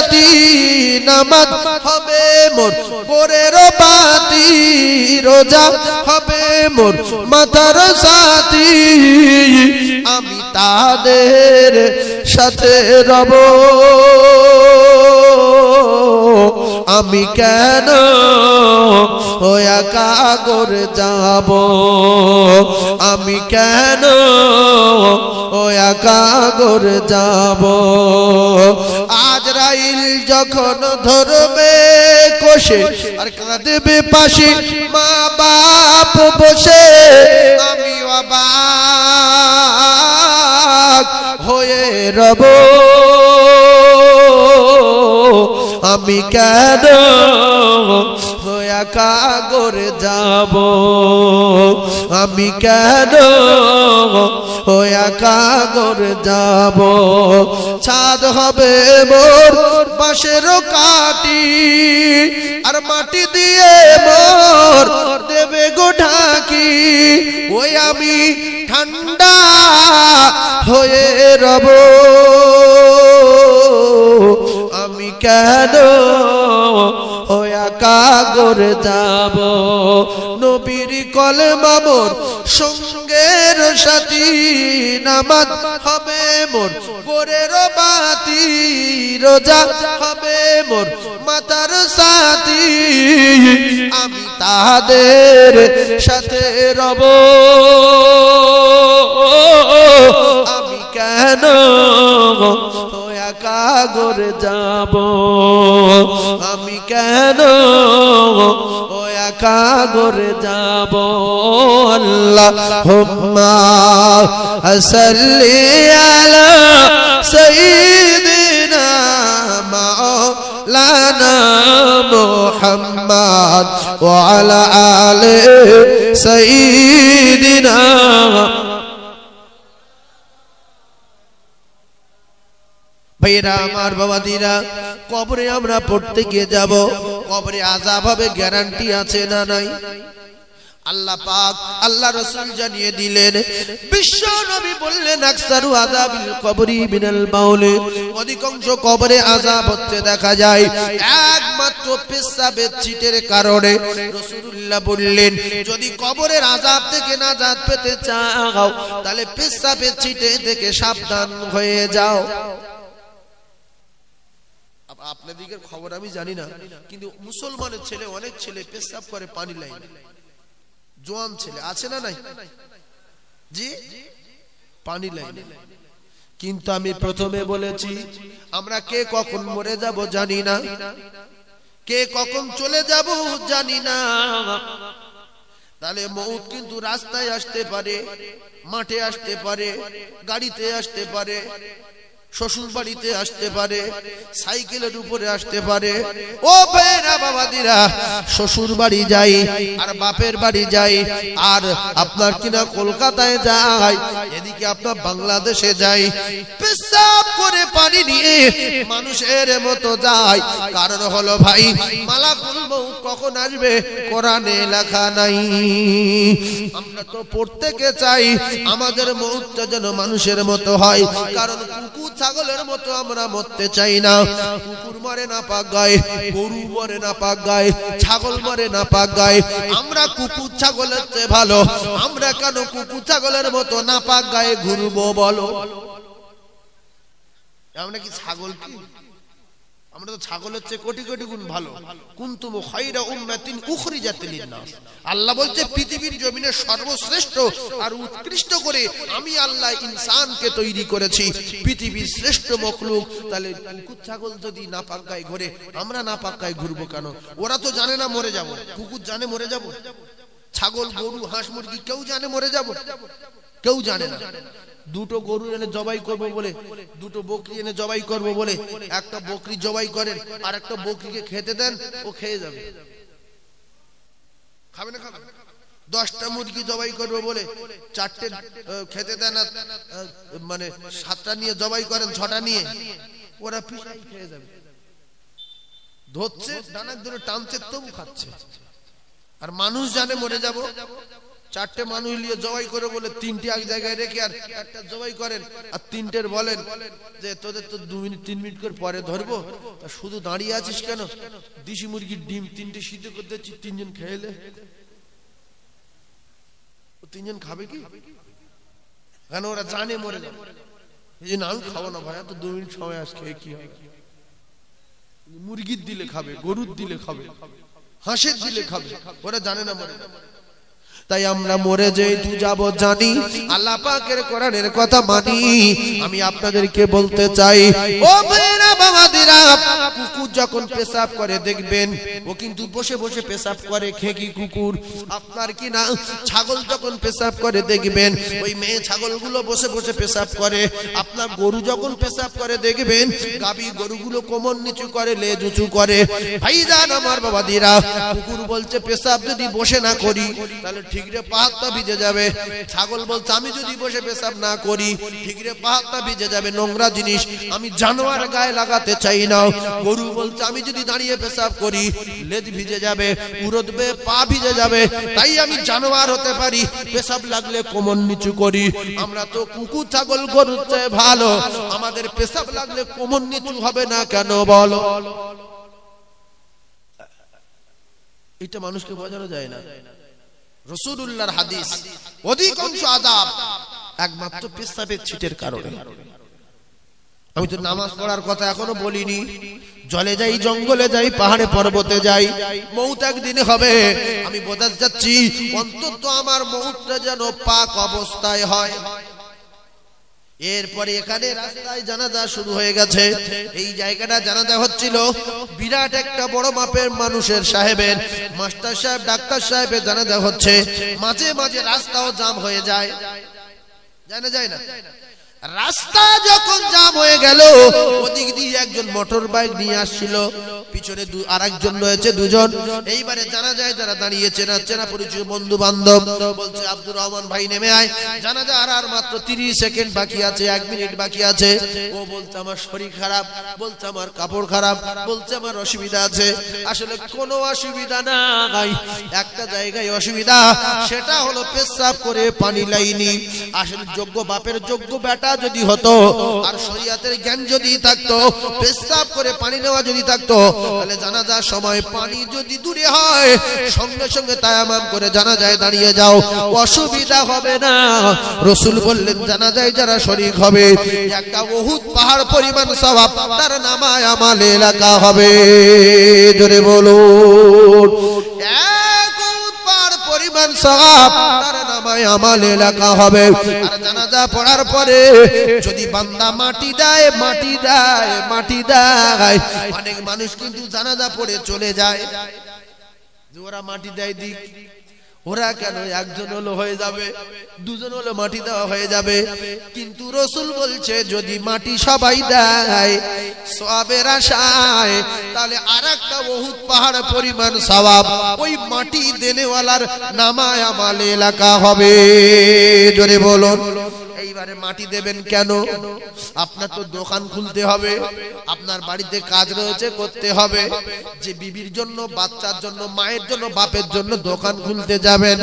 রাতি নামাজ হবে মোর গোরের বাতি রোজা হবে মোর মাথার সাথি আমি তাদের সাথে রব আমি কেন কাগর যাব আমি কেন কাগর যাব আজ রাইল যখন ধরবে কোষে আর কাঁদবে পাশে মা বাপ বসে আমি বাবা হয়ে রব আমি কেন একাগর যাব আমি কেন ও একাগর যাব ছাদ হবে মোর বাঁশের কাটি আর মাটি দিয়ে মোর দেবে গোঠাকি ওই আমি ঠান্ডা হয়ে রব কেন কাগর যাব নবীর কল মামোর সঙ্গের সাথী নামাজ হবে মোর গোরের বাতি রোজা হবে মোর মাতার সাথী আমি তাদের সাথে রব আমি কেন একাগর যাব আমি কেন ও একাগর যাব আল্লাহ হুম্মা সাল্লি আলা সাইয়্যিদিনা মাওলানা মুহাম্মদ ওয়া আলা আলি সাইয়্যিদিনা ভাইয়েরা আমার দিরা কবরে আমরা পড়তে গিয়ে যাব কবরে আজাব হবে গ্যারান্টি আছে না নাই আল্লাহ পাক আল্লাহ রসুল জানিয়ে দিলেন বিশ্ব নবী বললেন আকসারু আযাবিল কবরি বিনাল মাউলে অধিকাংশ কবরে আযাব হচ্ছে দেখা যায় একমাত্র পেশাবের ছিটের কারণে রাসূলুল্লাহ বললেন যদি কবরের আযাব থেকে নাজাত পেতে চাও তাহলে পেশাবের ছিটে থেকে সাবধান হয়ে যাও আপনাদের খবর আমি জানি না কিন্তু মুসলমানের ছেলে অনেক ছেলে পেশাব করে পানি লাইন জোয়ান ছেলে আছে না নাই জি পানি লাই কিন্তু আমি প্রথমে বলেছি আমরা কে কখন মরে যাব জানি না কে কখন চলে যাব জানি না তাহলে মৌত কিন্তু রাস্তায় আসতে পারে মাঠে আসতে পারে গাড়িতে আসতে পারে শ্বশুর বাড়িতে আসতে পারে সাইকেলের উপরে আসতে পারে ও বেরা বাবাদিরা শ্বশুর বাড়ি যাই আর বাপের বাড়ি যাই আর আপনার কিনা কলকাতায় যাই এদিকে আপনার বাংলাদেশে যাই পেশাব করে পানি নিয়ে মানুষের মতো যায় কারণ হলো ভাই মালা মৌত কখন আসবে কোরআনে লেখা নাই আমরা তো প্রত্যেকে চাই আমাদের মৌতটা যেন মানুষের মতো হয় কারণ কুকুর ছাগলের মতো আমরা মরতে চাই না কুকুর মরে না পাক গায়ে গরু মরে না পাক গায়ে ছাগল মরে না পাক গায়ে আমরা কুকুর ছাগলের চেয়ে ভালো আমরা কেন কুকুর ছাগলের মতো না পাক গায়ে ঘুরবো বলো আমরা কি ছাগল কি আমরা তো ছাগলের চেয়ে কোটি কোটি গুণ ভালো কিন্তু খৈরা উম্মাতিন উখরি জাতিলিন নাস আল্লাহ বলছে পৃথিবীর জমিনে সর্বশ্রেষ্ঠ আর উৎকৃষ্ট করে আমি আল্লাহ ইনসানকে তৈরি করেছি পৃথিবীর শ্রেষ্ঠ মখলুক তাহলে কুকুর ছাগল যদি না পাক্কায় ঘোরে আমরা না পাক্কায় ঘুরবো কেন ওরা তো জানে না মরে যাব কুকুর জানে মরে যাব ছাগল গরু হাঁস মুরগি কেউ জানে মরে যাব কেউ জানে না দুটো গরু এনে জবাই করবো বলে দুটো বকরি এনে জবাই করব বলে একটা বকরি জবাই করেন আর একটা বকরিকে খেতে দেন ও খেয়ে যাবে খাবে না খাবে দশটা মুরগি জবাই করবে বলে চারটে খেতে দেন মানে সাতটা নিয়ে জবাই করেন ছটা নিয়ে ওরা পিসাই খেয়ে যাবে ধরছে ডানার ধরে টানছে তবু খাচ্ছে আর মানুষ জানে মরে যাব চারটে মানুষ নিয়ে জবাই করে বলে তিনটি এক জায়গায় রেখে আর একটা জবাই করেন আর তিনটের বলেন যে তোদের তো দু মিনিট তিন মিনিট করে পরে ধরবো শুধু দাঁড়িয়ে আছিস কেন দিশি মুরগির ডিম তিনটে সিদ্ধ করতে হচ্ছে তিনজন খেলে তিনজন খাবে কি কেন ওরা জানে মরে এই না আমি খাবো না ভাই তো দু মিনিট সময় আজ খেয়ে কি মুরগির দিলে খাবে গরুর দিলে খাবে হাঁসের দিলে খাবে ওরা জানে না মরে না তাই আমরা মরে তু যাব জানি আল্লাহ পাকের কোরআনের কথা মানি আমি আপনাদেরকে বলতে চাই ও বাবাদিরা কুকুর যখন পেশাব করে দেখবেন ও কিন্তু বসে বসে পেশাব করে খেকি কুকুর আপনার কি না ছাগল যখন পেশাব করে দেখবেন ওই মেয়ে ছাগলগুলো বসে বসে পেশাব করে আপনার গরু যখন পেশাব করে দেখবেন গাবি গরুগুলো কোমর নিচু করে লেজ উঁচু করে ভাই যান আমার বাবাদিরা কুকুর বলছে পেশাব যদি বসে না করি তাহলে ঠিক ঠিকরে পাহাড়টা ভিজে যাবে ছাগল বলছে আমি যদি বসে পেশাব না করি ঠিকরে পাহাড়টা ভিজে যাবে নোংরা জিনিস আমি জানোয়ার গায়ে লাগাতে চাই না গরু বলছে আমি যদি দাঁড়িয়ে পেশাব করি লেজ ভিজে যাবে উরদবে পা ভিজে যাবে তাই আমি জানোয়ার হতে পারি পেশাব লাগলে কোমর নিচু করি আমরা তো কুকুর ছাগল গরু চেয়ে ভালো আমাদের পেশাব লাগলে কোমর নিচু হবে না কেন বলো এটা মানুষকে বোঝানো যায় না রসুল্লাহর হাদিস অধিকাংশ আদাব একমাত্র পেশাবের ছিটের কারণে আমি তো নামাজ পড়ার কথা এখনো বলিনি জলে যাই জঙ্গলে যাই পাহাড়ে পর্বতে যাই মৌত একদিন হবে আমি বোঝাতে যাচ্ছি অন্তত আমার মৌতটা যেন পাক অবস্থায় হয় এরপরে এখানে রাস্তায় জানাজা শুরু হয়ে গেছে এই জায়গাটা জানাজা হচ্ছিল বিরাট একটা বড় মাপের মানুষের সাহেবের মাস্টার সাহেব ডাক্তার সাহেবের জানাজা হচ্ছে মাঝে মাঝে রাস্তাও জাম হয়ে যায় জানা যায় না রাস্তা যখন জাম হয়ে গেল ওদিক দিয়ে একজন মোটর বাইক নিয়ে আসছিল পিছনে আর একজন রয়েছে দুজন এইবারে জানা যায় যারা দাঁড়িয়েছে না চেনা পরিচয় বন্ধু বান্ধব বলছে আব্দুর রহমান ভাই নেমে আয় জানা যায় আর আর মাত্র তিরিশ সেকেন্ড বাকি আছে এক মিনিট বাকি আছে ও বলছে আমার শরীর খারাপ বলছে আমার কাপড় খারাপ বলছে আমার অসুবিধা আছে আসলে কোনো অসুবিধা নাই একটা জায়গায় অসুবিধা সেটা হলো পেশাব করে পানি লাইনি আসলে যোগ্য বাপের যোগ্য বেটা বেড়া যদি হতো আর শরিয়াতের জ্ঞান যদি থাকতো পেশাব করে পানি নেওয়া যদি থাকতো তাহলে জানাজার সময় পানি যদি দূরে হয় সঙ্গে সঙ্গে তায়ামাম করে জানাজায় দাঁড়িয়ে যাও অসুবিধা হবে না রসুল বললেন জানাজায় যারা শরিক হবে একটা বহুত পাহাড় পরিমাণ স্বভাব তার নামায় আমাল এলাকা হবে জোরে বলুন এক পরিমাণ সওয়াব তার নামায় আমালে লেখা হবে আর জানাজা পড়ার পরে যদি বান্দা মাটি দেয় মাটি দেয় মাটি দেয় অনেক মানুষ কিন্তু জানাজা পড়ে চলে যায় যে ওরা মাটি দেয় দিক ওরা কেন একজন হলো হয়ে যাবে দুজন হলো মাটি দেওয়া হয়ে যাবে কিন্তু রসুল বলছে যদি মাটি সবাই দেয় সবের আশায় তাহলে আর একটা বহুত পাহাড় পরিমাণ স্বভাব ওই মাটি দেনেওয়ালার নামায় আমাল এলাকা হবে জোরে বলুন এইবারে মাটি দেবেন কেন আপনার তো দোকান খুলতে হবে আপনার বাড়িতে কাজ রয়েছে করতে হবে যে বিবির জন্য বাচ্চার জন্য মায়ের জন্য বাপের জন্য দোকান খুলতে যাবেন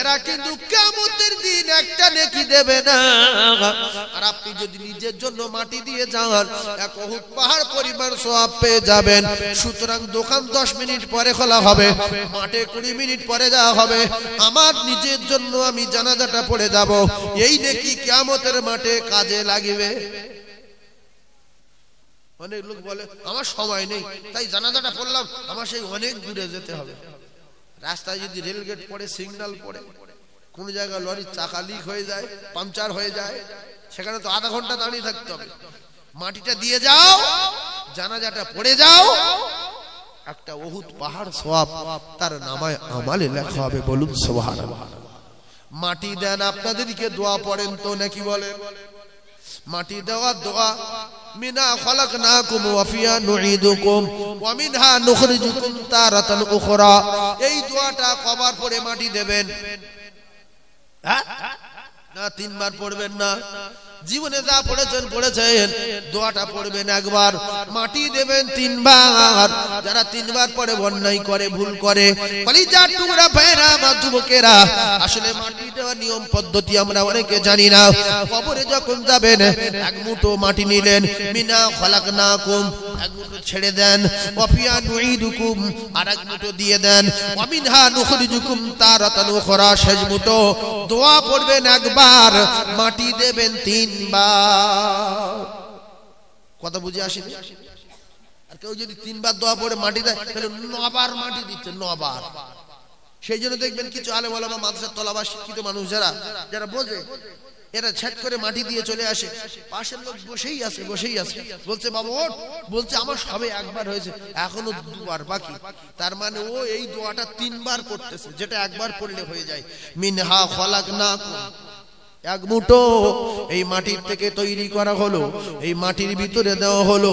এরা কিন্তু কেমতের দিন একটা নেকি দেবে না আর আপনি যদি নিজের জন্য মাটি দিয়ে যান এক অহুত পাহাড় পরিমাণ সোয়াব পেয়ে যাবেন সুতরাং দোকান দশ মিনিট পরে খোলা হবে মাঠে কুড়ি মিনিট পরে যাওয়া হবে আমার নিজের জন্য আমি জানাজাটা পড়ে যাব এই নেকি কিয়ামতের মাঠে কাজে লাগিবে অনেক লোক বলে আমার সময় নেই তাই জানাজাটা পড়লাম আমার সেই অনেক দূরে যেতে হবে রাস্তায় যদি রেলগেট পড়ে সিগন্যাল পড়ে কোন জায়গায় লরির চাকা লিক হয়ে যায় পাংচার হয়ে যায় সেখানে তো আধা ঘন্টা দাঁড়িয়ে থাকতে হবে মাটিটা দিয়ে যাও জানাজাটা পড়ে যাও একটা বহুত পাহাড় সব তার নামায় আমালে লেখা হবে বলুন সোহার মাটি দেন আপনাদেরকে দোয়া পড়েন তো নাকি বলে মাটি দেওয়ার দোয়া মিনা খলক না কুম ওয়াফিয়া নুইদুকুম ওয়া মিনহা নুখরিজুকুম তারাতান উখরা এই দোয়াটা কবার পরে মাটি দেবেন হ্যাঁ? না তিনবার পড়বেন না জীবনে যা পড়েছেন পড়েছেন দোয়াটা পড়বেন একবার মাটি দেবেন তিনবার যারা তিনবার পরে বন্যাই করে ভুল করে টুকরা ভাইরা বা যুবকেরা আসলে মাটি দেওয়ার নিয়ম পদ্ধতি আমরা অনেকে জানি না কবরে যখন যাবেন এক মুঠো মাটি নিলেন মিনা না কুম এক মুঠো ছেড়ে দেন অপিয়া নুইদুকুম আর এক মুঠো দিয়ে দেন অমিনহা খরা শেষ মুঠো দোয়া পড়বেন একবার মাটি দেবেন তিন তিনবার কথা বুঝে আসেনি আর কেউ যদি তিনবার দোয়া পড়ে মাটি দেয় তাহলে নবার মাটি দিচ্ছে নবার সেই জন্য দেখবেন কিছু আলে বলামা মাদ্রাসার তলাবা শিক্ষিত মানুষ যারা যারা বোঝে এরা ছ্যাট করে মাটি দিয়ে চলে আসে পাশের লোক বসেই আছে বসেই আছে বলছে বাবা ওট বলছে আমার সবে একবার হয়েছে এখনো দুবার বাকি তার মানে ও এই দোয়াটা তিনবার করতেছে যেটা একবার করলে হয়ে যায় মিনহা খলাক না এক মুঠো এই মাটির থেকে তৈরি করা হলো এই মাটির ভিতরে দেওয়া হলো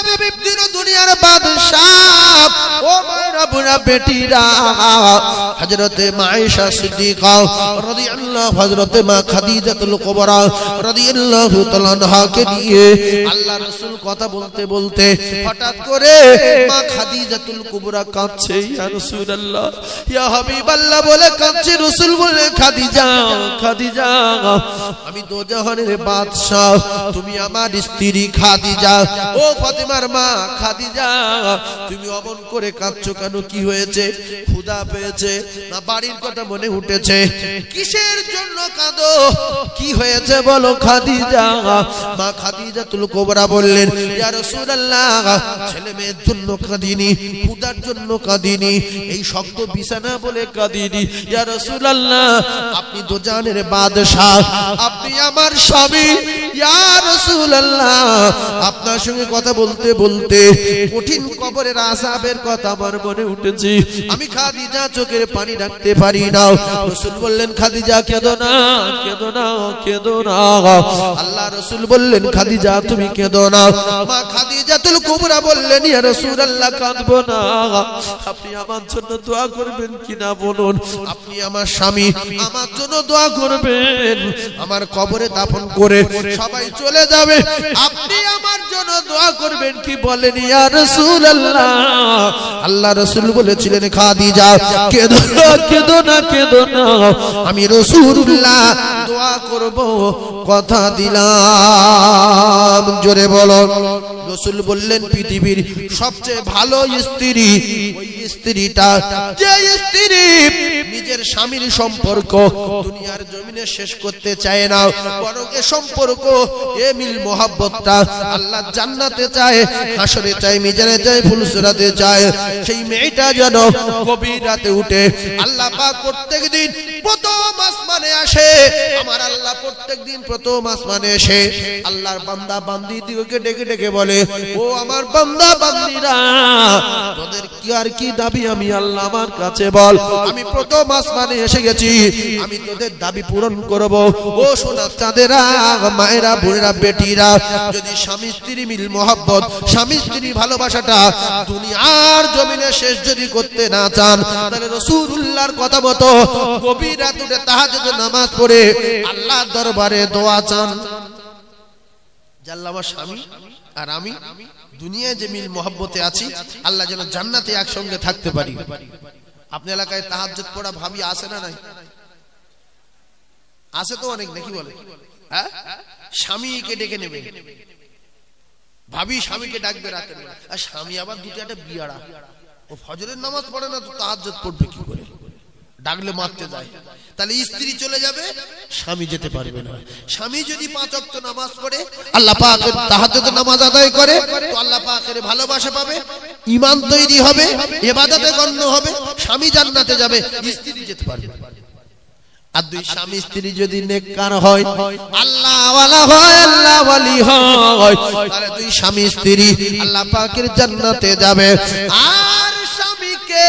দিন দুনিয়ার বাদশাহ কথা বলতে বলতে হঠাৎ করে মা খাদিজাতুল কুবরা কাঁদছে ইয়া রাসূলুল্লাহ ইয়া বলে কাঁদছে রাসূল বলে খাদিজা খাদিজা আমি দোজাহানের বাদশাহ তুমি আমার স্ত্রী খাদিজা ও ফাতিমা তোমার মা খাদিজা তুমি অমন করে কাঁদছ কেন কি হয়েছে ক্ষুদা পেয়েছে না বাড়ির কথা মনে উঠেছে কিসের জন্য কাঁদো কি হয়েছে বলো খাদিজা মা খাদিজা তুল কোবরা বললেন ইয়া রাসূলুল্লাহ ছেলে মেয়ের জন্য কাঁদিনি ক্ষুদার জন্য কাঁদিনি এই শক্ত বিছানা বলে কাঁদিনি ইয়া রাসূলুল্লাহ আপনি জানের বাদশাহ আপনি আমার স্বামী ইয়া রাসূলুল্লাহ আপনার সঙ্গে কথা বলতে বলতে কঠিন কবরের আসাবের কথা আমার মনে উঠেছি আমি খাদিজা চোখের পানি রাখতে পারি না রসুল বললেন খাদিজা কেঁদো না কেঁদো না কেঁদো না আল্লাহ রসুল বললেন খাদিজা তুমি কেঁদো না মা তুল কুমরা বললেন ইয়া রসুল আল্লাহ কাঁদবো না আপনি আমার জন্য দোয়া করবেন কিনা বলুন আপনি আমার স্বামী আমার জন্য দোয়া করবেন আমার কবরে দাফন করে সবাই চলে যাবে আপনি আমার জন্য দোয়া করবেন কি বলেন ইয়া রসুল আল্লাহ রাসূল বলেছিলেন যা কেদো না কেদো না কেদো না আমি রাসূলুল্লাহ দোয়া করব কথা দিলাম জোরে বলো রসুল বললেন পৃথিবীর সবচেয়ে ভালো স্ত্রী ওই স্ত্রীটা যে স্ত্রী নিজের স্বামীর সম্পর্ক দুনিয়ার জমিনে শেষ করতে চায় না বরং এ সম্পর্ক এ মিল মোহাব্বতটা আল্লাহ জান্নাতে চায় হাসরে চাই মিজারে চাই ফুলসুরাতে চাই সেই মেয়েটা যেন গভীর রাতে উঠে আল্লাহ পাক প্রত্যেক দিন প্রথম আসমানে আসে আমার আল্লাহ প্রত্যেক দিন প্রথম আসমানে এসে আল্লাহর বান্দা বান্দি দিগকে ডেকে ডেকে বলে ও আমার বান্দা বান্দিরা তোদের কি আর কি দাবি আমি আল্লাহ আমার কাছে বল আমি প্রথম আসমানে এসে গেছি আমি তোদের দাবি পূরণ করব ও সোনার চাঁদেরা মায়েরা বোনেরা বেটিরা যদি স্বামী স্ত্রী মিল মোহাব্বত স্বামী স্ত্রী ভালোবাসাটা দুনিয়ার জমিনে শেষ যদি করতে না চান তাহলে রসুল্লাহর কথা মতো তুলে তাহা যদি নামাজ পড়ে আল্লাহ দরবারে দোয়া চান স্বামী আর আমি দুনিয়ায় যে মিল মহাব্বতে আছি আল্লাহ যেন জান্নাতে একসঙ্গে থাকতে পারি আপনি এলাকায় তাহাজ্জুদ পড়া ভাবি আসে না নাই আসে তো অনেক নাকি বলে হ্যাঁ স্বামীকে ডেকে নেবে ভাবি স্বামীকে ডাকবে রাতের আর স্বামী আবার দুটো একটা বিয়ারা ও ফজরের নামাজ পড়ে না তো তাহাজ পড়বে কি করে ডাকলে মারতে যায় তাহলে স্ত্রী চলে যাবে স্বামী যেতে পারবে না স্বামী যদি পাঁচ অক্ত নামাজ পড়ে আল্লাহ পাকের তাহাজ্জুদ নামাজ আদায় করে তো আল্লাহ পাকের ভালোবাসা পাবে ইমান তৈরি হবে ইবাদতে গণ্য হবে স্বামী জান্নাতে যাবে স্ত্রী যেতে পারবে না আর দুই স্বামী স্ত্রী যদি নেককার হয় আল্লাহ ওয়ালা হয় আল্লাহ ওয়ালি হয় তাহলে দুই স্বামী স্ত্রী আল্লাহ পাকের জান্নাতে যাবে আর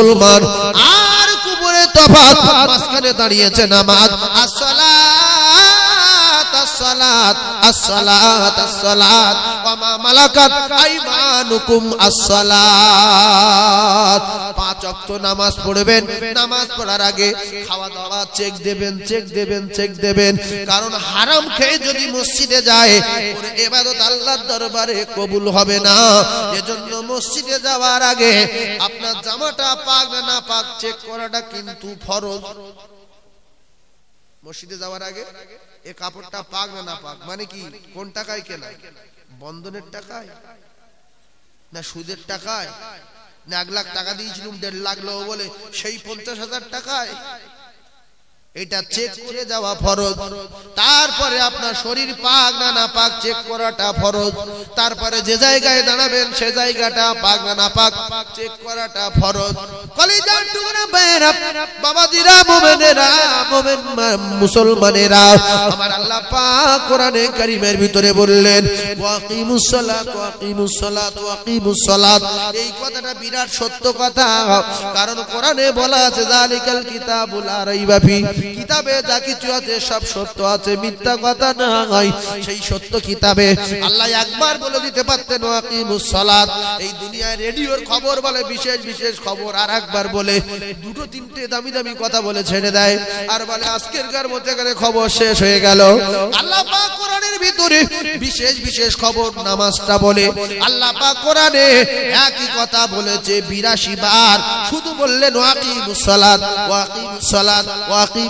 মুসলমান আর কুবুরে তফাত মাঝখানে দাঁড়িয়েছে নামাজ আসলা পাঁচ অক্ত নামাজ পড়বেন নামাজ পড়ার আগে খাওয়া দাওয়া চেক দেবেন চেক দেবেন চেক দেবেন কারণ হারাম খেয়ে যদি মসজিদে যায় এবাদত আল্লাহর দরবারে কবুল হবে না এজন্য মসজিদে যাওয়ার আগে আপনার জামাটা পাক না পাক চেক করাটা কিন্তু ফরজ মসজিদে যাওয়ার আগে এ কাপড়টা পাক না না পাক মানে কি কোন টাকায় কেনা বন্ধনের টাকায় না সুদের টাকায় না এক লাখ টাকা দিয়েছিলাম দেড় লাখ লো বলে সেই পঞ্চাশ হাজার টাকায় এটা চেক করে যাওয়া ফরজ তারপরে আপনার শরীর পাক না না পাক চেক করাটা ফরজ তারপরে যে জায়গায় দাঁড়াবেন সে জায়গাটা পাক না না পাক চেক করাটা ফরজ কলিজার টুকরা বাইরা বাবাজিরা মুমিনেরা মুমিন মুসলমানেরা আমার আল্লাহ পাক কোরআনে কারিমের ভিতরে বললেন ওয়াকিমুস সালাত ওয়াকিমুস সালাত ওয়াকিমুস সালাত এই কথাটা বিরাট সত্য কথা কারণ কোরআনে বলা আছে জালিকাল কিতাবুল আরাইবা ফি কিতাবে যা কিছু আছে সব সত্য আছে মিথ্যা কথা না হয় সেই সত্য কিতাবে আল্লাহ একবার বলে দিতে পারতেন সালাত এই দুনিয়ায় রেডিওর খবর বলে বিশেষ বিশেষ খবর আর একবার বলে দুটো তিনটে দামি দামি কথা বলে ছেড়ে দেয় আর বলে আজকের কার মধ্যে গেলে খবর শেষ হয়ে গেল আল্লাহ কোরআনের ভিতরে বিশেষ বিশেষ খবর নামাজটা বলে আল্লাহ কোরআনে একই কথা বলেছে বিরাশি বার শুধু বললেন ওয়াকিম সালাত ওয়াকিম সালাত ওয়াকিম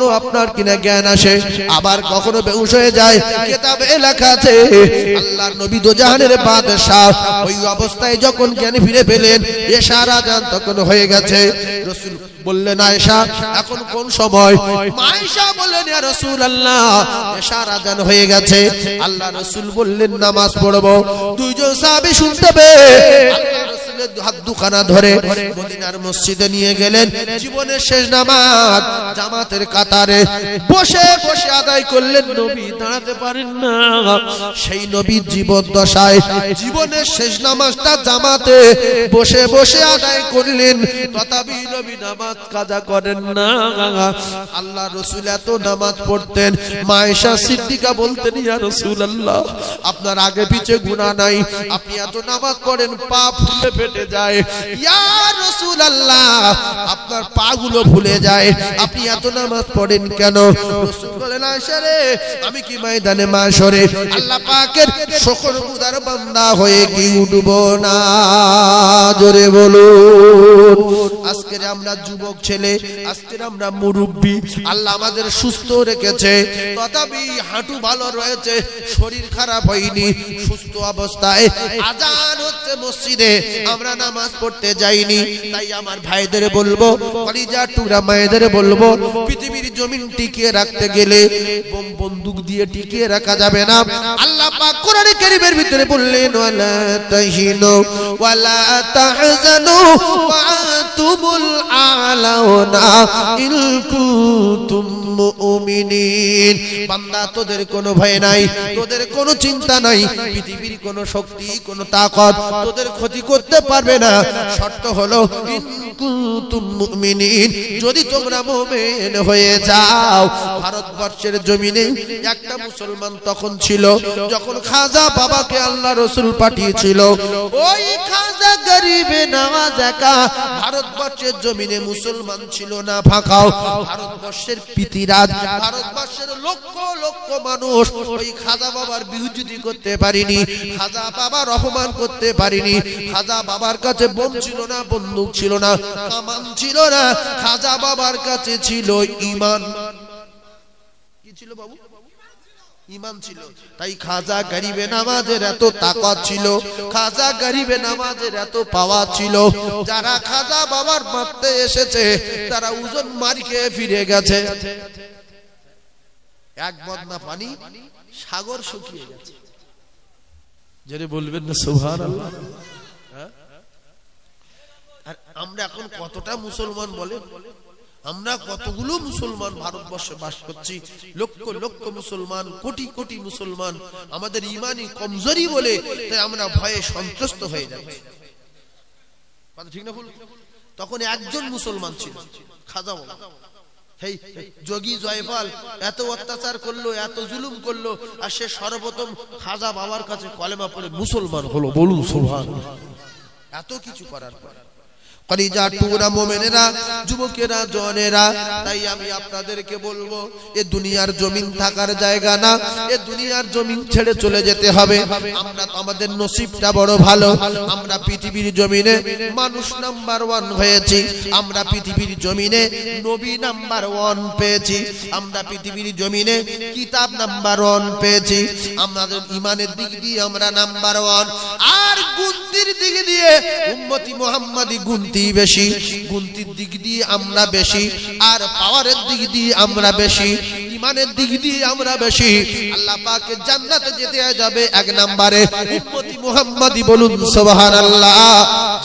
কখনো আপনার কিনা জ্ঞান আসে আবার কখনো বেউস হয়ে যায় কেতাবে লেখা আছে আল্লাহর নবী দোজাহানের বাদশাহ ওই অবস্থায় যখন জ্ঞান ফিরে পেলেন এ সারা জান তখন হয়ে গেছে রসুল বললেন আয়েশা এখন কোন সময় মাইশা বললেন ইয়া রাসূলুল্লাহ এশা রাজান হয়ে গেছে আল্লাহ রাসূল বললেন নামাজ পড়ব দুইজন সাহাবী শুনতে পেয়ে হাত দুখানা ধরে মদিনার মসজিদে নিয়ে গেলেন জীবনের শেষ নামাজ জামাতের কাতারে বসে বসে আদায় করলেন নবী দাঁড়াতে পারেন না সেই নবীর জীবন দশায় জীবনের শেষ নামাজটা জামাতে বসে বসে আদায় করলেন তথাপি নবী নামাজ কাজা করেন না আল্লাহ রসুল এত নামাজ পড়তেন মায়েশা সিদ্দিকা বলতেন ইয়া রসুল আল্লাহ আপনার আগে পিছে গুণা নাই আপনি এত নামাজ করেন পাপ ফেটে যায় আপনার পা গুলো ভুলে যায় আপনি এত নামাজ পড়েন কেন আমি কি ময়দানে মাসরে আল্লাহ পাকের শকর উদার বান্দা হয়ে কি উঠব না জোরে বলু আজকের আমরা যুবক ছেলে আজকের আমরা মুরব্বী আল্লাহ আমাদের সুস্থ রেখেছে তথাপি হাঁটু ভালো রয়েছে শরীর খারাপ হয়নি সুস্থ অবস্থায় আজান হচ্ছে মসজিদে আমরা নামাজ পড়তে যাইনি তাই আমার ভাইদের বলবো কলিজা টুকরা মায়েদের বলবো পৃথিবীর জমিন টিকিয়ে রাখতে গেলে বোম বন্দুক দিয়ে টিকিয়ে রাখা যাবে না আল্লাহ পাক কোরআনে কারীমের ভিতরে বললেন ওয়ালা তাহিনু ওয়ালা তাহজানু ওয়া তুমুল আলাউনা ইন কুনতুম মুমিনিন বান্দা তোদের কোনো ভয় নাই তোদের কোনো চিন্তা নাই পৃথিবীর কোনো শক্তি কোনো তাকত তোদের ক্ষতি করতে পারবে না শর্ত হলো যদি তোমরা মোমেন হয়ে যাও ভারতবর্ষের জমিনে একটা মুসলমান তখন ছিল যখন খাজা বাবাকে আল্লাহ রসুল পাঠিয়েছিল ওই খাজা গরিবে নামাজ একা ভারতবর্ষের জমিনে মুসলমান ছিল না ফাঁকাও ভারতবর্ষের পিতিরাজ ভারতবর্ষের লক্ষ লক্ষ মানুষ ওই খাজা বাবার বিহুজুতি করতে পারিনি খাজা বাবার অপমান করতে পারিনি খাজা বাবার কাছে বোন ছিল না বন্ধু ছিল না কামান ছিল না খাজা বাবার কাছে ছিল ইমান কি ছিল বাবু তাই খাজা গরিবে নামাজের এত ছিল খাজা গরিবে নামাজের এত পাওয়া ছিল যারা খাজা বাবার মারতে এসেছে তারা ওজন মার খেয়ে ফিরে গেছে এক বদনা পানি সাগর শুকিয়ে গেছে বলবেন না আল্লাহ আমরা এখন কতটা মুসলমান বলে আমরা কতগুলো মুসলমান ভারতবর্ষে বাস করছি লক্ষ লক্ষ মুসলমান কোটি কোটি মুসলমান আমাদের ইমানই কমজোরি বলে তাই আমরা ভয়ে সন্ত্রস্ত হয়ে যাচ্ছি ঠিক না তখন একজন মুসলমান ছিল খাজা বলা হেই যোগী জয়পাল এত অত্যাচার করলো এত জুলুম করলো আর সে সর্বপ্রথম খাজা বাবার কাছে কলেমা পড়ে মুসলমান হলো বলুন সোভান এত কিছু করার পর খরিজা টুরা মোমেনেরা যুবকেরা জনেরা তাই আমি আপনাদেরকে বলবো এ দুনিয়ার জমিন থাকার জায়গা না এ দুনিয়ার জমিন ছেড়ে চলে যেতে হবে আমরা আমাদের নসিবটা বড় ভালো আমরা পৃথিবীর জমিনে মানুষ নাম্বার ওয়ান হয়েছি আমরা পৃথিবীর জমিনে নবী নাম্বার ওয়ান পেয়েছি আমরা পৃথিবীর জমিনে কিতাব নাম্বার ওয়ান পেয়েছি আমাদের ইমানের দিক দিয়ে আমরা নাম্বার ওয়ান আর গুন্তির দিক দিয়ে উম্মতি মোহাম্মদি গুন্তি বেশি গুন্তির দিক দিয়ে আমরা বেশি আর পাওয়ারের দিক দিয়ে আমরা বেশি ইমানের দিক দিয়ে আমরা বেশি আল্লাহ পাকে জান্নাতে যেতে যাবে এক নম্বরে উম্মতি মুহাম্মাদি বলুন সুবহানাল্লাহ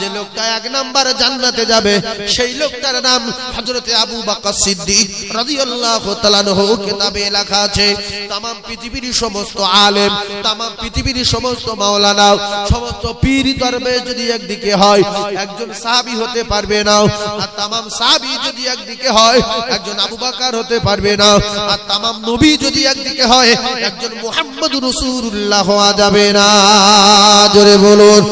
যে লোকটা এক নম্বরে জান্নাতে যাবে সেই লোকটার নাম হযরতে আবু বকর সিদ্দিক রাদিয়াল্লাহু তাআলা নহু কিতাবে লেখা আছে तमाम পৃথিবীর সমস্ত আলেম तमाम পৃথিবীর সমস্ত মাওলানা সমস্ত পীর দরবে যদি একদিকে হয় একজন সাহাবী হতে পারবে না আর तमाम সাহাবী যদি একদিকে হয় একজন আবু বকর হতে পারবে না আর তামাম নবী যদি একদিকে হয় একজন মোহাম্মদ রসুল্লাহ হওয়া যাবে না জোরে বলুন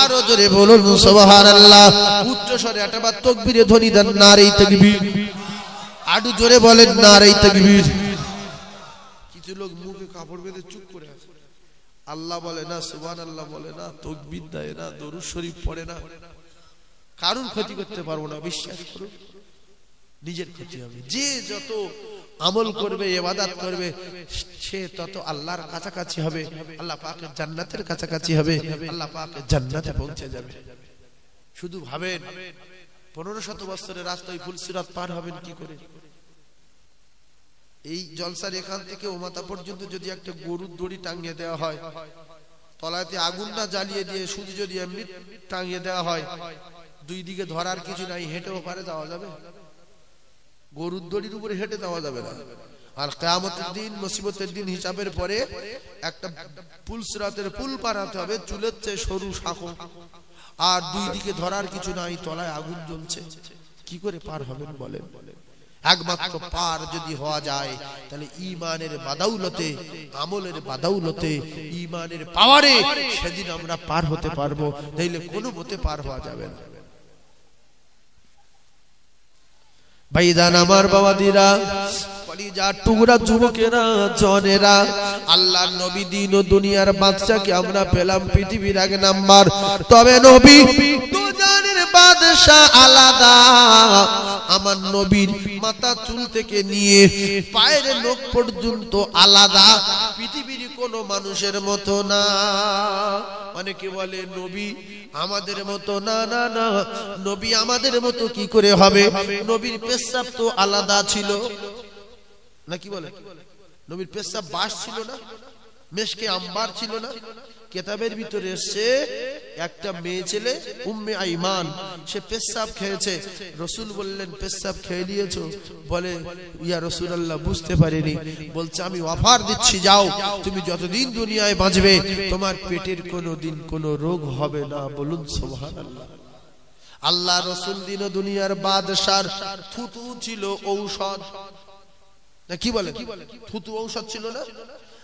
আরো জোরে বলুন সোহার আল্লাহ উচ্চ স্বরে একটা তকবির ধনী দেন না রে তকবির আডু জোরে বলেন না রে তকবির কিছু লোক মুখে কাপড় বেঁধে চুপ করে আল্লাহ বলে না সুবান আল্লাহ বলে না তকবির দেয় না দরুদ শরীফ পড়ে না কারণ ক্ষতি করতে পারবো না বিশ্বাস করুন নিজের ক্ষতি হবে যে যত আমল করবে এবাদাত করবে সে তত আল্লাহর কাছাকাছি হবে আল্লাহ পাকের জান্নাতের কাছাকাছি হবে আল্লাহ পাকের জান্নাতে পৌঁছে যাবে শুধু ভাবেন পনেরো শত বছরের রাস্তায় ফুলসিরাত পার হবেন কি করে এই জলসার এখান থেকে ওমাতা পর্যন্ত যদি একটা গরুর দড়ি টাঙিয়ে দেওয়া হয় তলাতে আগুন না জ্বালিয়ে দিয়ে শুধু যদি এমনি টাঙিয়ে দেওয়া হয় দুই দিকে ধরার কিছু নাই হেঁটেও পারে যাওয়া যাবে গরুর দড়ির উপরে হেঁটে দেওয়া যাবে না আর কেয়ামতের দিন মুসিবতের দিন হিসাবের পরে একটা পুল সিরাতের পুল পাড়াতে হবে চুলের চেয়ে সরু শাখো আর দুই দিকে ধরার কিছু নাই তলায় আগুন জ্বলছে কি করে পার হবেন বলেন একমাত্র পার যদি হওয়া যায় তাহলে ইমানের বাদাউলতে আমলের বাদাউলতে ইমানের পাওয়ারে সেদিন আমরা পার হতে পারবো তাইলে কোনো মতে পার হওয়া যাবে না ভাইদান আমার বাবা দিরা কলিজার টুকরা যুবকেরা জনেরা আল্লাহ নবী দিন ও দুনিয়ার বাদশাকে আমরা পেলাম পৃথিবীর এক নাম্বার তবে নবী বাদশাহ আলাদা আমার নবীর মাথা চুল থেকে নিয়ে পায়ের পর্যন্ত আলাদা পৃথিবীর মানুষের মতো না অনেকে বলে নবী আমাদের মতো না না না নবী আমাদের মতো কি করে হবে নবীর পেশাব তো আলাদা ছিল না কি বলে নবীর পেশাব বাস ছিল না মেশকে আম্বার ছিল না কেতাবের ভিতরে এসছে একটা মেয়ে ছেলে উম্মে আইমান সে পেশাব খেয়েছে রসুল বললেন পেশাব খেয়ে নিয়েছ বলে ইয়া রসুল আল্লাহ বুঝতে পারিনি বলছে আমি অফার দিচ্ছি যাও তুমি যতদিন দুনিয়ায় বাঁচবে তোমার পেটের কোনো দিন কোনো রোগ হবে না বলুন সোহান আল্লাহ রসুল দিন দুনিয়ার বাদশার থুতু ছিল ঔষধ না কি বলে থুতু ঔষধ ছিল না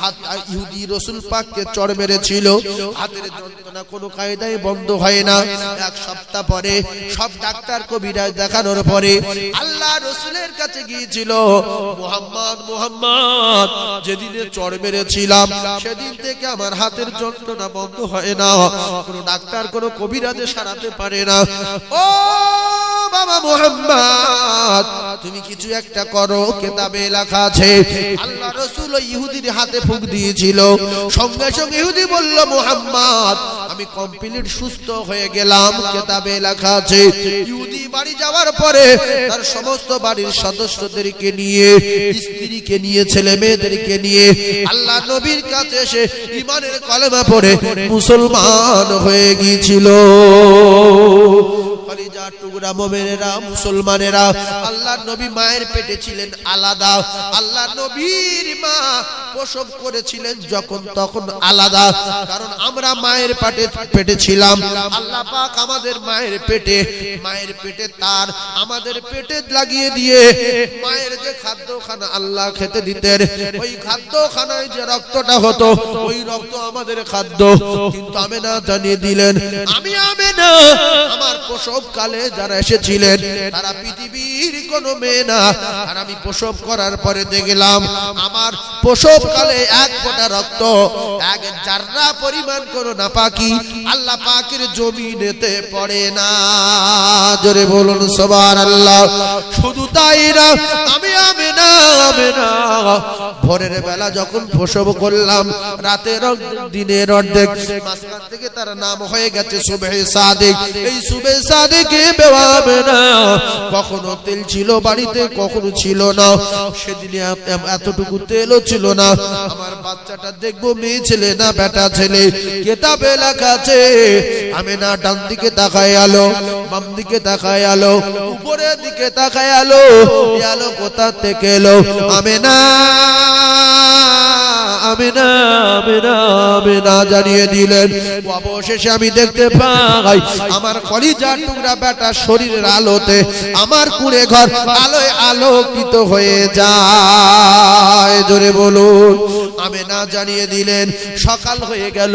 হাত ইহুদি রসুল পাককে চড় মেরেছিল হাতের যন্ত্রণা কোনো কায়দায় বন্ধ হয় না এক সপ্তাহ পরে সব ডাক্তার কবিরাজ দেখানোর পরে আল্লাহ রসুলের কাছে গিয়েছিল মোহাম্মদ মোহাম্মদ যেদিনে চড় মেরেছিলাম সেদিন থেকে আমার হাতের যন্ত্রণা বন্ধ হয় না কোনো ডাক্তার কোনো কবিরাজে সারাতে পারে না ও বাবা মোহাম্মদ তুমি কিছু একটা করো কেতাবে লেখা আছে আল্লাহ রসুল ইহুদির হাতে ফুক দিয়েছিল সঙ্গে সঙ্গে ইহুদি বলল মোহাম্মদ আমি কমপ্লিট সুস্থ হয়ে গেলাম কেতাবে লেখা আছে ইহুদি বাড়ি যাওয়ার পরে তার সমস্ত বাড়ির সদস্যদেরকে নিয়ে স্ত্রীকে নিয়ে ছেলে মেয়েদেরকে নিয়ে আল্লাহ নবীর কাছে এসে ইমানের কলমা পড়ে মুসলমান হয়ে গিয়েছিল টুকরা মোমের মুমিনেরা মুসলমানেরা আল্লাহ নবী মায়ের পেটে ছিলেন আলাদা আল্লাহ নবীর মা প্রসব করেছিলেন যখন তখন আলাদা কারণ আমরা মায়ের পাটে পেটে ছিলাম আল্লাহ পাক আমাদের মায়ের পেটে মায়ের পেটে তার আমাদের পেটে লাগিয়ে দিয়ে মায়ের যে খাদ্যখানা আল্লাহ খেতে দিতেন ওই খাদ্যখানায় যে রক্তটা হতো ওই রক্ত আমাদের খাদ্য কিন্তু আমি না জানিয়ে দিলেন আমি আমি না আমার প্রসব কালে যারা এসেছিল ছিলেন তারা পৃথিবীর কোন মেয়ে না আর আমি প্রসব করার পরে দেখলাম আমার প্রসব কালে এক গোটা রক্ত এক জাররা পরিমাণ না পাকি আল্লাহ পাকের নেতে পড়ে না জোরে বলুন সবার আল্লাহ শুধু তাই না আমি আমি না আমি না ভোরের বেলা যখন প্রসব করলাম রাতের দিনের অর্ধেক মাঝখান থেকে তার নাম হয়ে গেছে শুভে সাদেক এই শুভে সাদেকে বেওয়াবে না কখনো তেল ছিল বাড়িতে কখনো ছিল না সেদিনে এতটুকু তেলও ছিল না আমার বাচ্চাটা দেখবো মেয়ে ছেলে না বেটা ছেলে কেতাবে লেখা আছে আমি না ডান দিকে তাকায় আলো বাম দিকে তাকায় আলো উপরের দিকে তাকায় আলো আলো কোথা থেকে এলো আমি না আমিনা আমিনা আমিনা জানিয়ে দিলেন অবশেষে আমি দেখতে পাই আমার কলিজার টুকরা বেটা শরীরের আলোতে আমার কুড়ে ঘর আলোয় আলোকিত হয়ে যায় জোরে বলুন জানিয়ে দিলেন সকাল হয়ে গেল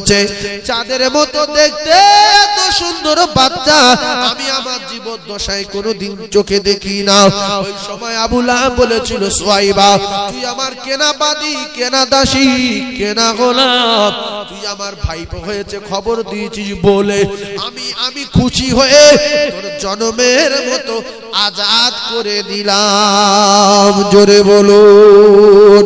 করেছে চাঁদের মতো দেখতে এত সুন্দর বাচ্চা আমি আমার জীবন দশায় কোনোদিন চোখে দেখি না ওই সময় আবুলা বলেছিল সোয়াইবা তুই আমার কেনা বাদি কেনা দাসী কেনা গোলাপ তুই আমার ভাইপ হয়েছে খবর দিয়েছিস বলে আমি আমি খুশি হয়ে তোর জন্মের মতো আজাদ করে দিলাম জোরে বলুন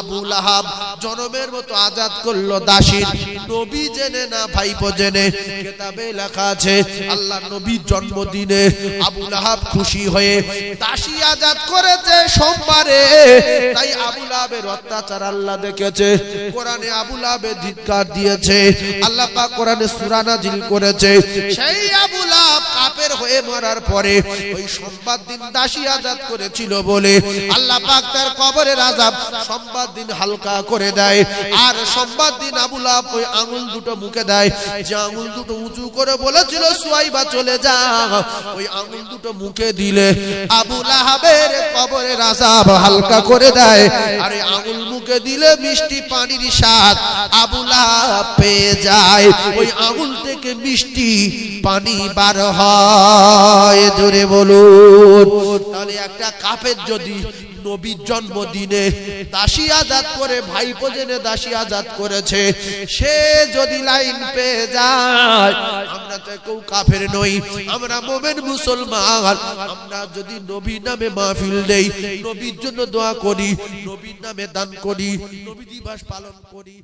আবু লাহাব জনমের মতো আজাদ করলো দাসীর নবী জেনে না ভাইপো জেনে কেতাবে লেখা আছে আল্লাহ নবীর জন্মদিনে আবু লাহাব খুশি হয়ে দাসী আজাদ করেছে সোমবারে তাই আবু লাহাবের অত্যাচার আল্লাহ দেখেছে কোরআনে আবু লাহাবের ধিক্কার দিয়েছে আল্লাহ পাক কোরআনে সূরা নাজিল করেছে সেই আবু লাহাব কাফের হয়ে মরার পরে ওই সোমবার দিন দাসী আজাদ করেছিল বলে আল্লাহ পাক তার কবরের আজাব সোমবার সোমবার দিন হালকা করে দেয় আর সোমবার দিন আবুল আপ ওই আঙুল দুটো মুখে দেয় যে আঙুল দুটো উঁচু করে বলেছিল সুয়াইবা চলে যা ওই আঙুল দুটো মুখে দিলে আবুল আহাবের কবরে আজাব হালকা করে দেয় আর এই আঙুল মুখে দিলে মিষ্টি পানির স্বাদ আবুল পেয়ে যায় ওই আঙুল থেকে মিষ্টি পানি বার হয় জোরে বলুন তাহলে একটা কাপের যদি নবীর জন্মদিনে দাসী আজাদ করে ভাই জেনে দাসী আজাদ করেছে সে যদি লাইন পেয়ে যায় আমরা তো কেউ কাফের নই আমরা মোমেন মুসলমান আমরা যদি নবী নামে মাহফিল দেই নবীর জন্য দোয়া করি নবীর নামে দান করি নবী দিবস পালন করি